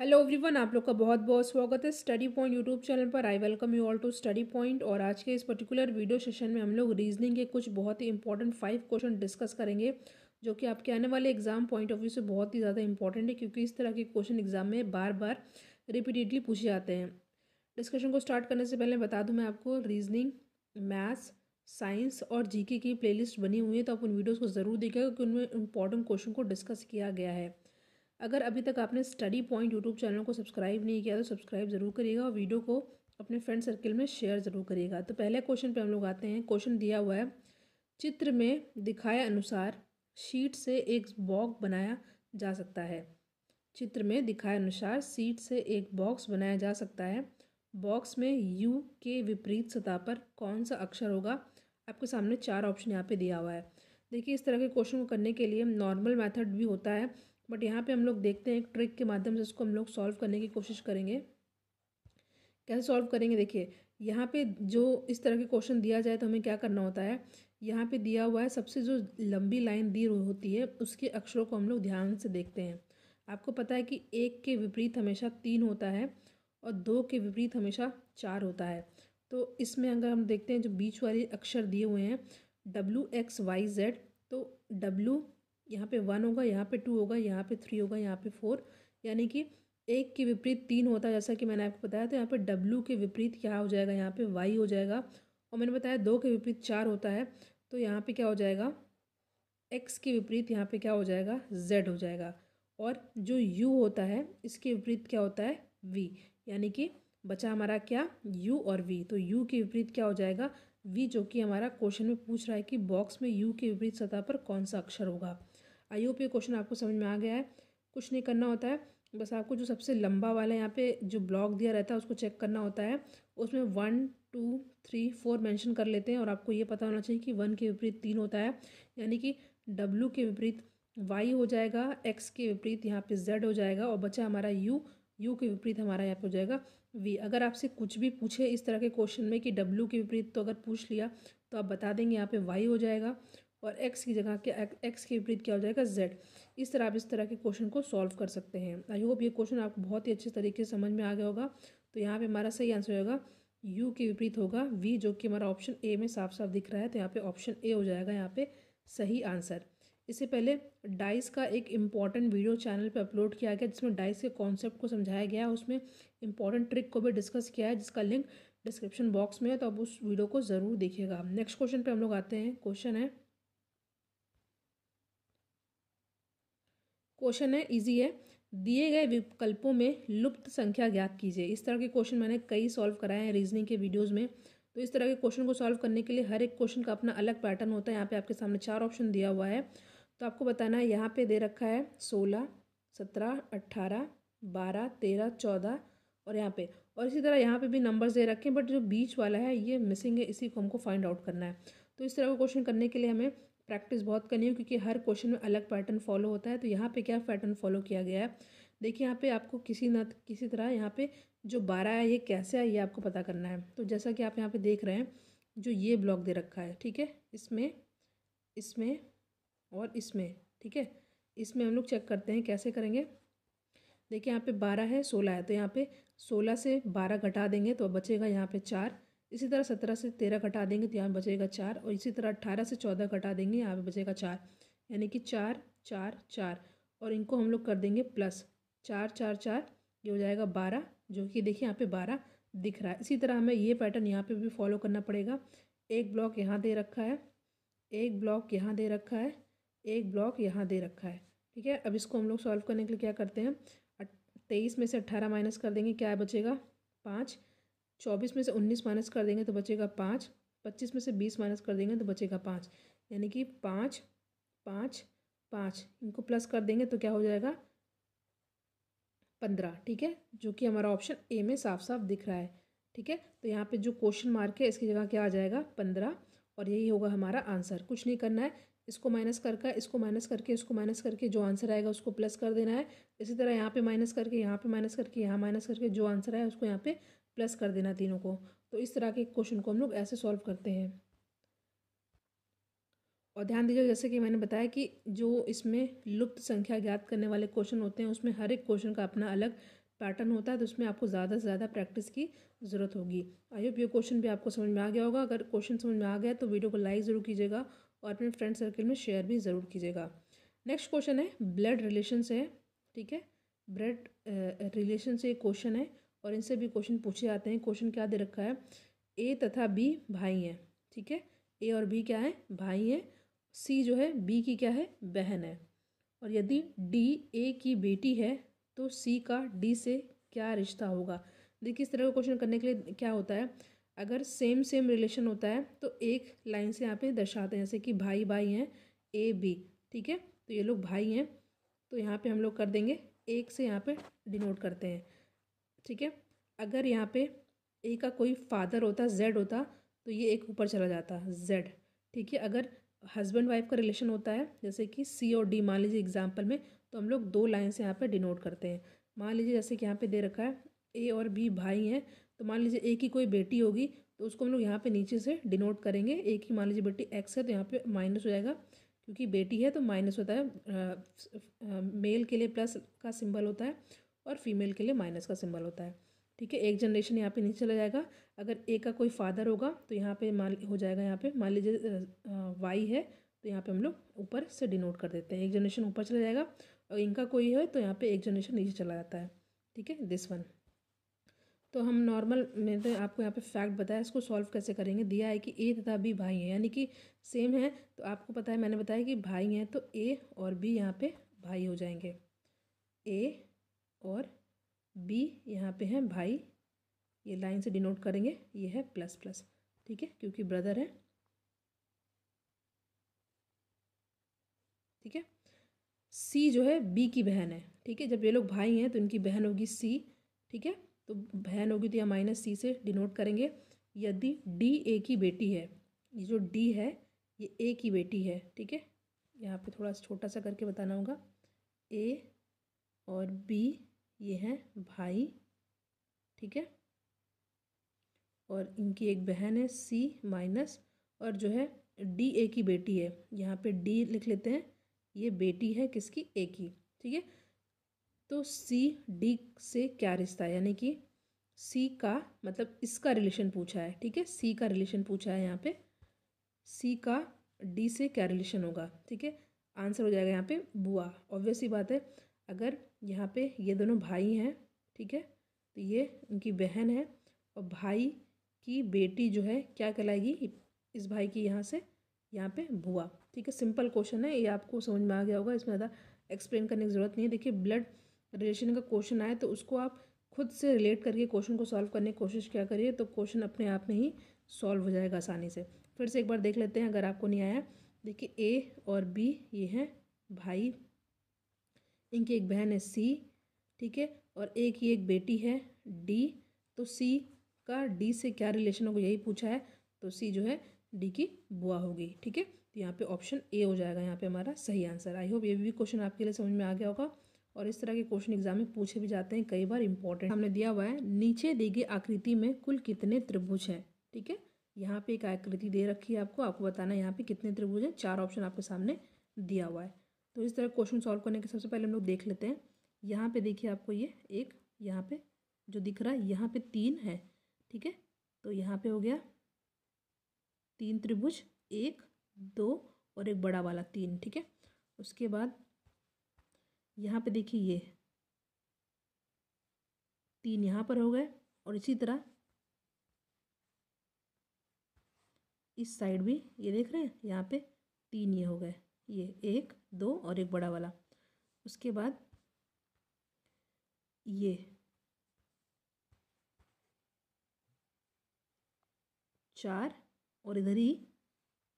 Hello everyone आप लोग का बहुत बहुत स्वागत है स्टडी पॉइंट यूट्यूब चैनल पर I welcome you all to study point और आज के इस पर्टिकुलर वीडियो सेशन में हम लोग रीजनिंग के कुछ बहुत ही इंपॉर्टेंट फाइव क्वेश्चन डिस्कस करेंगे जो कि आपके आने वाले एग्जाम पॉइंट ऑफ व्यू से बहुत ही ज़्यादा इंपॉर्टेंट है क्योंकि इस तरह के क्वेश्चन एग्जाम में बार बार रिपीटेडली पूछे जाते हैं डिस्कशन को स्टार्ट करने से पहले बता दूँ मैं आपको रीजनिंग मैथ्स साइंस और जीके की प्लेलिस्ट बनी हुई है तो आप उन वीडियोज़ को ज़रूर देखेगा क्योंकि उनमें इंपॉर्टेंट क्वेश्चन को डिस्कस किया गया है अगर अभी तक आपने स्टडी पॉइंट यूट्यूब चैनल को सब्सक्राइब नहीं किया तो सब्सक्राइब ज़रूर करिएगा और वीडियो को अपने फ्रेंड सर्किल में शेयर ज़रूर करिएगा तो पहले क्वेश्चन पे हम लोग आते हैं क्वेश्चन दिया हुआ है चित्र में दिखाए अनुसार शीट से एक बॉक्स बनाया जा सकता है चित्र में दिखाए अनुसार सीट से एक बॉक्स बनाया जा सकता है बॉक्स में यू के विपरीत सतह पर कौन सा अक्षर होगा आपके सामने चार ऑप्शन यहाँ पे दिया हुआ है देखिए इस तरह के क्वेश्चन को करने के लिए नॉर्मल मेथड भी होता है बट यहाँ पे हम लोग देखते हैं एक ट्रिक के माध्यम से इसको हम लोग सॉल्व करने की कोशिश करेंगे कैसे सॉल्व करेंगे देखिए यहाँ पे जो इस तरह के क्वेश्चन दिया जाए तो हमें क्या करना होता है यहाँ पे दिया हुआ है सबसे जो लंबी लाइन दी होती है उसके अक्षरों को हम लोग ध्यान से देखते हैं आपको पता है कि एक के विपरीत हमेशा तीन होता है और दो के विपरीत हमेशा चार होता है तो इसमें अगर हम देखते हैं जो बीच वाले अक्षर दिए हुए हैं डब्ल्यू एक्स वाई जेड तो डब्ल्यू यहाँ पे वन होगा यहाँ पे टू होगा यहाँ पे थ्री होगा यहाँ पे फोर यानी कि एक के विपरीत तीन होता है जैसा कि मैंने आपको बताया तो यहाँ पे डब्लू के विपरीत क्या हो जाएगा यहाँ पे वाई हो जाएगा और मैंने बताया दो के विपरीत चार होता है तो यहाँ पे क्या हो जाएगा एक्स के विपरीत यहाँ पे क्या हो जाएगा जेड हो जाएगा और जो यू होता है इसके विपरीत क्या होता है वी यानी कि बचा हमारा क्या यू और वी तो यू के विपरीत क्या हो जाएगा वी जो कि हमारा क्वेश्चन में पूछ रहा है कि बॉक्स में यू के विपरीत सतह पर कौन सा अक्षर होगा आई होप ये क्वेश्चन आपको समझ में आ गया है कुछ नहीं करना होता है बस आपको जो सबसे लंबा वाला यहाँ पे जो ब्लॉक दिया रहता है उसको चेक करना होता है उसमें one two three four mention कर लेते हैं और आपको ये पता होना चाहिए कि वन के विपरीत तीन होता है यानी कि डब्लू के विपरीत वाई हो जाएगा एक्स के विपरीत यहाँ पे जेड हो जाएगा और बचा हमारा यू यू के विपरीत हमारा यहाँ पर हो जाएगा वी अगर आपसे कुछ भी पूछे इस तरह के क्वेश्चन में कि डब्लू के विपरीत तो अगर पूछ लिया तो आप बता देंगे यहाँ पर वाई हो जाएगा और एक्स की जगह के एक्स के विपरीत क्या हो जाएगा जेड इस तरह आप इस तरह के क्वेश्चन को सॉल्व कर सकते हैं आई होप ये क्वेश्चन आपको बहुत ही अच्छे तरीके से समझ में आ गया होगा तो यहाँ पे हमारा सही आंसर होगा यू के विपरीत होगा वी जो कि हमारा ऑप्शन ए में साफ साफ दिख रहा है तो यहाँ पे ऑप्शन ए हो जाएगा यहाँ पे सही आंसर इससे पहले डाइस का एक इम्पॉर्टेंट वीडियो चैनल पर अपलोड किया गया जिसमें डाइस के कॉन्सेप्ट को समझाया गया उसमें इंपॉर्टेंट ट्रिक को भी डिस्कस किया है जिसका लिंक डिस्क्रिप्शन बॉक्स में है तो आप उस वीडियो को ज़रूर देखिएगा नेक्स्ट क्वेश्चन पर हम लोग आते हैं क्वेश्चन है क्वेश्चन है इजी है दिए गए विकल्पों में लुप्त संख्या ज्ञात कीजिए इस तरह के क्वेश्चन मैंने कई सॉल्व कराए हैं रीजनिंग के वीडियोज़ में तो इस तरह के क्वेश्चन को सॉल्व करने के लिए हर एक क्वेश्चन का अपना अलग पैटर्न होता है यहाँ पर आपके सामने चार ऑप्शन दिया हुआ है तो आपको बताना है यहाँ पर दे रखा है सोलह सत्रह अट्ठारह बारह तेरह चौदह और यहाँ पे और इसी तरह यहाँ पे भी नंबर्स दे रखे हैं बट जो बीच वाला है ये मिसिंग है इसी को हमको फाइंड आउट करना है तो इस तरह का क्वेश्चन करने के लिए हमें प्रैक्टिस बहुत करनी हो क्योंकि हर क्वेश्चन में अलग पैटर्न फॉलो होता है तो यहाँ पे क्या पैटर्न फॉलो किया गया है देखिए यहाँ पे आपको किसी ना किसी तरह यहाँ पे जो बारह है ये कैसे है ये आपको पता करना है तो जैसा कि आप यहाँ पे देख रहे हैं जो ये ब्लॉक दे रखा है ठीक है इसमें इसमें और इसमें ठीक है इसमें हम लोग चेक करते हैं कैसे करेंगे देखिए यहाँ पर बारह है सोलह है तो यहाँ पर सोलह से बारह घटा देंगे तो बचेगा यहाँ पर चार इसी तरह सत्रह से तेरह घटा देंगे तो यहाँ बचेगा चार और इसी तरह अट्ठारह से चौदह घटा देंगे यहाँ पर बचेगा चार यानी कि चार चार चार और इनको हम लोग कर देंगे प्लस चार चार चार ये हो जाएगा बारह जो कि देखिए यहाँ पे बारह दिख रहा है इसी तरह हमें ये पैटर्न यहाँ पे भी फॉलो करना पड़ेगा एक ब्लॉक यहाँ दे रखा है एक ब्लॉक यहाँ दे रखा है एक ब्लॉक यहाँ दे रखा है ठीक है अब इसको हम लोग सॉल्व करने के लिए क्या करते हैं तेईस में से अट्ठारह माइनस कर देंगे क्या बचेगा पाँच चौबीस में से उन्नीस माइनस कर देंगे तो बचेगा पाँच पच्चीस में से बीस माइनस कर देंगे तो बचेगा पाँच यानी कि पाँच पाँच पाँच इनको प्लस कर देंगे तो क्या हो जाएगा पंद्रह ठीक है जो कि हमारा ऑप्शन ए में साफ साफ दिख रहा है ठीक है तो यहाँ पे जो क्वेश्चन मार्क है इसकी जगह क्या आ जाएगा पंद्रह और यही होगा हमारा आंसर कुछ नहीं करना है इसको माइनस करके इसको माइनस करके इसको माइनस करके जो आंसर आएगा उसको प्लस कर देना है इसी तरह यहाँ पे माइनस करके यहाँ पे माइनस करके यहाँ माइनस करके जो आंसर आया उसको यहाँ पे प्लस कर देना तीनों को तो इस तरह के क्वेश्चन को हम लोग ऐसे सॉल्व करते हैं और ध्यान दीजिए जैसे कि मैंने बताया कि जो इसमें लुप्त संख्या ज्ञात करने वाले क्वेश्चन होते हैं उसमें हर एक क्वेश्चन का अपना अलग पैटर्न होता है तो उसमें आपको ज़्यादा से ज़्यादा प्रैक्टिस की ज़रूरत होगी आई होप ये क्वेश्चन भी आपको समझ में आ गया होगा अगर क्वेश्चन समझ में आ गया तो वीडियो को लाइक ज़रूर कीजिएगा और अपने फ्रेंड सर्कल में शेयर भी ज़रूर कीजिएगा नेक्स्ट क्वेश्चन है ब्लड रिलेशन से ठीक है ब्लड रिलेशन से एक क्वेश्चन है और इनसे भी क्वेश्चन पूछे जाते हैं क्वेश्चन क्या दे रखा है ए तथा बी भाई हैं ठीक है ए और बी क्या है भाई हैं सी जो है बी की क्या है बहन है और यदि डी ए की बेटी है तो सी का डी से क्या रिश्ता होगा देखिए इस तरह का क्वेश्चन करने के लिए क्या होता है अगर सेम सेम रिलेशन होता है तो एक लाइन से यहाँ पे दर्शाते हैं जैसे कि भाई भाई हैं ए बी ठीक है तो ये लोग भाई हैं तो यहाँ पे हम लोग कर देंगे एक से यहाँ पे डिनोट करते हैं ठीक है अगर यहाँ पे ए का कोई फादर होता जेड होता तो ये एक ऊपर चला जाता जेड ठीक है अगर हस्बैंड वाइफ का रिलेशन होता है जैसे कि सी और डी मान लीजिए एग्जाम्पल में तो हम लोग दो लाइन से यहाँ पे डिनोट करते हैं मान लीजिए जैसे कि यहाँ पे दे रखा है ए और बी भाई हैं तो मान लीजिए ए की कोई बेटी होगी तो उसको हम लोग यहाँ पे नीचे से डिनोट करेंगे ए की मान लीजिए बेटी एक्स है तो यहाँ पे माइनस हो जाएगा क्योंकि बेटी है तो माइनस होता है आ, आ, मेल के लिए प्लस का सिंबल होता है और फीमेल के लिए माइनस का सिंबल होता है ठीक है एक जनरेशन यहाँ पे नीचे चला जाएगा अगर ए का कोई फादर होगा तो यहाँ पे मान हो जाएगा यहाँ पे मान लीजिए वाई है तो यहाँ पे हम लोग ऊपर से डिनोट कर देते हैं एक जनरेशन ऊपर चला जाएगा और इनका कोई है तो यहाँ पे एक जनरेशन नीचे चला जाता है ठीक है दिस वन तो हम नॉर्मल मैंने तो आपको यहाँ पे फैक्ट बताया इसको सॉल्व कैसे करेंगे दिया है कि ए तथा बी भाई हैं यानी कि सेम है तो आपको पता है मैंने बताया कि भाई हैं तो ए और बी यहाँ पे भाई हो जाएंगे ए और बी यहाँ पे है भाई ये लाइन से डिनोट करेंगे ये है प्लस प्लस ठीक है क्योंकि ब्रदर है ठीक है सी जो है बी की बहन है ठीक है जब ये लोग भाई हैं तो इनकी बहन होगी सी ठीक है तो बहन होगी तो यहाँ माइनस सी से डिनोट करेंगे यदि डी ए की बेटी है ये जो डी है ये ए की बेटी है ठीक है यहाँ पे थोड़ा छोटा सा करके बताना होगा ए और बी ये हैं भाई ठीक है और इनकी एक बहन है सी माइनस और जो है डी ए की बेटी है यहाँ पे डी लिख लेते हैं ये बेटी है किसकी ए की ठीक है तो सी डी से क्या रिश्ता है यानी कि सी का मतलब इसका रिलेशन पूछा है ठीक है सी का रिलेशन पूछा है यहाँ पे सी का डी से क्या रिलेशन होगा ठीक है आंसर हो जाएगा यहाँ पे बुआ ऑब्वियस ही बात है अगर यहाँ पे ये दोनों भाई हैं ठीक है तो ये उनकी बहन है और भाई की बेटी जो है क्या कहलाएगी इस भाई की यहाँ से यहाँ पे भुआ ठीक है सिंपल क्वेश्चन है ये आपको समझ में आ गया होगा इसमें ज़्यादा एक्सप्लेन करने की ज़रूरत नहीं है देखिए ब्लड रिलेशन का क्वेश्चन आए तो उसको आप खुद से रिलेट करके क्वेश्चन को सॉल्व करने की कोशिश क्या करिए तो क्वेश्चन अपने आप में ही सॉल्व हो जाएगा आसानी से फिर से एक बार देख लेते हैं अगर आपको नहीं आया देखिए ए और बी ये हैं भाई इनकी एक बहन है सी ठीक है और एक ही एक बेटी है डी तो सी का डी से क्या रिलेशन होगा यही पूछा है तो सी जो है डी की बुआ होगी ठीक है तो यहाँ पे ऑप्शन ए हो जाएगा यहाँ पे हमारा सही आंसर आई होप ये भी क्वेश्चन आपके लिए समझ में आ गया होगा और इस तरह के क्वेश्चन एग्जाम में पूछे भी जाते हैं कई बार इंपॉर्टेंट हमने दिया हुआ है नीचे दी गई आकृति में कुल कितने त्रिभुज हैं ठीक है यहाँ पे एक आकृति दे रखी है आपको आपको बताना है यहाँ पे कितने त्रिभुज हैं चार ऑप्शन आपके सामने दिया हुआ है तो इस तरह क्वेश्चन सॉल्व करने के सबसे पहले हम लोग देख लेते हैं यहाँ पे देखिए आपको ये एक यहाँ पे जो दिख रहा है यहाँ पे तीन है ठीक है तो यहाँ पे हो गया तीन त्रिभुज एक दो और एक बड़ा वाला तीन ठीक है उसके बाद यहाँ पे देखिए ये तीन यहाँ पर हो गए और इसी तरह इस साइड भी ये देख रहे हैं यहाँ पे तीन ये हो गए ये एक दो और एक बड़ा वाला उसके बाद ये चार और इधर ही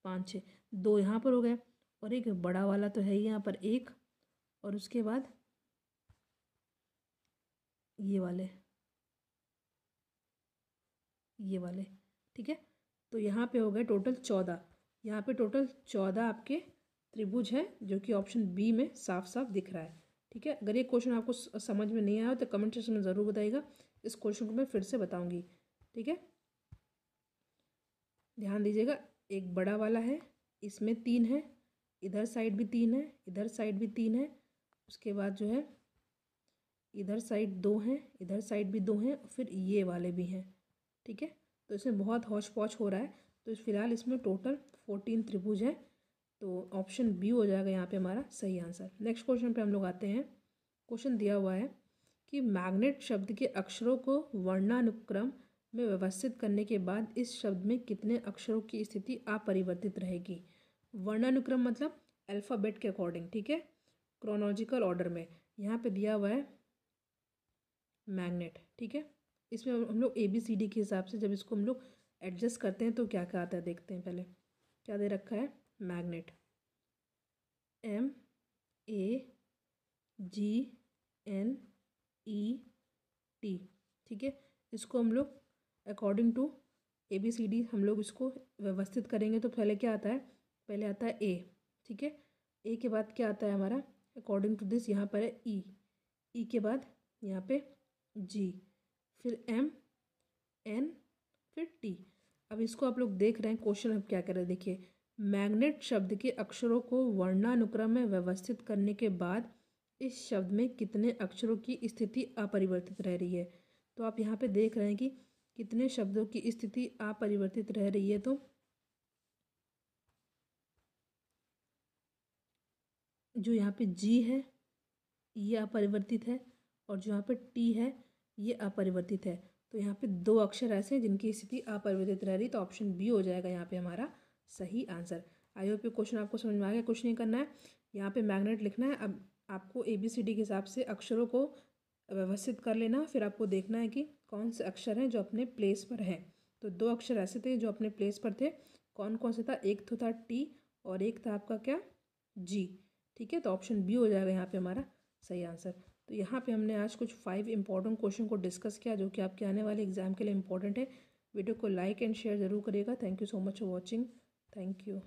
पाँच छः दो यहाँ पर हो गए और एक बड़ा वाला तो है ही यहाँ पर एक और उसके बाद ये वाले ये वाले ठीक है तो यहाँ पे हो गए टोटल चौदह यहाँ पे टोटल चौदह आपके त्रिभुज है जो कि ऑप्शन बी में साफ साफ दिख रहा है ठीक है अगर ये क्वेश्चन आपको समझ में नहीं आया तो कमेंट सेक्शन में ज़रूर बताइएगा इस क्वेश्चन को मैं फिर से बताऊंगी ठीक है ध्यान दीजिएगा एक बड़ा वाला है इसमें तीन है इधर साइड भी तीन है इधर साइड भी तीन है उसके बाद जो है इधर साइड दो हैं इधर साइड भी दो हैं और फिर ये वाले भी हैं ठीक है तो इसमें बहुत हौच पौच हो रहा है तो इस फिलहाल इसमें टोटल फोर्टीन त्रिभुज हैं तो ऑप्शन बी हो जाएगा यहाँ पे हमारा सही आंसर नेक्स्ट क्वेश्चन पे हम लोग आते हैं क्वेश्चन दिया हुआ है कि मैग्नेट शब्द के अक्षरों को वर्णानुक्रम में व्यवस्थित करने के बाद इस शब्द में कितने अक्षरों की स्थिति अपरिवर्तित रहेगी वर्णानुक्रम मतलब अल्फ़ाबेट के अकॉर्डिंग ठीक है क्रोनोलॉजिकल ऑर्डर में यहाँ पे दिया हुआ है मैग्नेट ठीक है इसमें हम लोग ए बी सी डी के हिसाब से जब इसको हम लोग एडजस्ट करते हैं तो क्या क्या आता है देखते हैं पहले क्या दे रखा है magnet M A G N E T ठीक है इसको हम लोग according to A B C D हम लोग इसको व्यवस्थित करेंगे तो पहले क्या आता है पहले आता है ए ठीक है ए के बाद क्या आता है हमारा अकॉर्डिंग टू दिस यहाँ पर है ई e। ई e के बाद यहाँ पे जी फिर एम एन फिर टी अब इसको आप लोग देख रहे हैं क्वेश्चन अब क्या कर रहे हैं देखिए मैग्नेट शब्द के अक्षरों को वर्णानुक्रम में व्यवस्थित करने के बाद इस शब्द में कितने अक्षरों की स्थिति अपरिवर्तित रह रही है तो आप यहाँ पे देख रहे हैं कि कितने शब्दों की स्थिति अपरिवर्तित रह रही है तो जो यहाँ पे जी है ये अपरिवर्तित है और जो यहाँ पे टी है ये अपरिवर्तित है तो यहाँ पे दो अक्षर ऐसे हैं जिनकी स्थिति अपरिवर्तित रह रही तो ऑप्शन बी हो जाएगा यहाँ पे हमारा सही आंसर आई होप ये क्वेश्चन आपको समझ में आ गया कुछ नहीं करना है यहाँ पे मैग्नेट लिखना है अब आपको ए बी सी डी के हिसाब से अक्षरों को व्यवस्थित कर लेना फिर आपको देखना है कि कौन से अक्षर हैं जो अपने प्लेस पर हैं तो दो अक्षर ऐसे थे जो अपने प्लेस पर थे कौन कौन से था एक तो था टी और एक था आपका क्या जी ठीक है तो ऑप्शन बी हो जाएगा यहाँ पे हमारा सही आंसर तो यहाँ पे हमने आज कुछ फाइव इंपॉर्टेंट क्वेश्चन को डिस्कस किया जो कि आपके आने वाले एग्जाम के लिए इंपॉर्टेंट है वीडियो को लाइक एंड शेयर जरूर करिएगा thank you so much for watching Thank you.